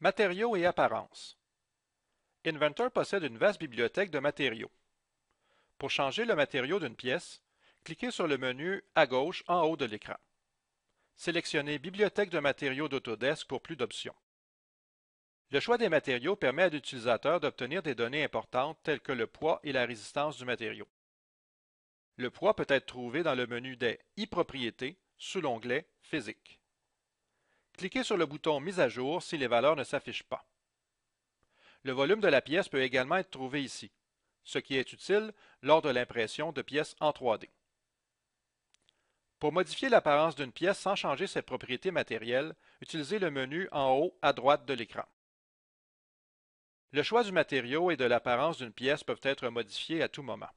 Matériaux et apparences. Inventor possède une vaste bibliothèque de matériaux. Pour changer le matériau d'une pièce, cliquez sur le menu à gauche en haut de l'écran. Sélectionnez Bibliothèque de matériaux d'Autodesk pour plus d'options. Le choix des matériaux permet à l'utilisateur d'obtenir des données importantes telles que le poids et la résistance du matériau. Le poids peut être trouvé dans le menu des e-propriétés sous l'onglet Physique cliquez sur le bouton Mise à jour si les valeurs ne s'affichent pas. Le volume de la pièce peut également être trouvé ici, ce qui est utile lors de l'impression de pièces en 3D. Pour modifier l'apparence d'une pièce sans changer ses propriétés matérielles, utilisez le menu en haut à droite de l'écran. Le choix du matériau et de l'apparence d'une pièce peuvent être modifiés à tout moment.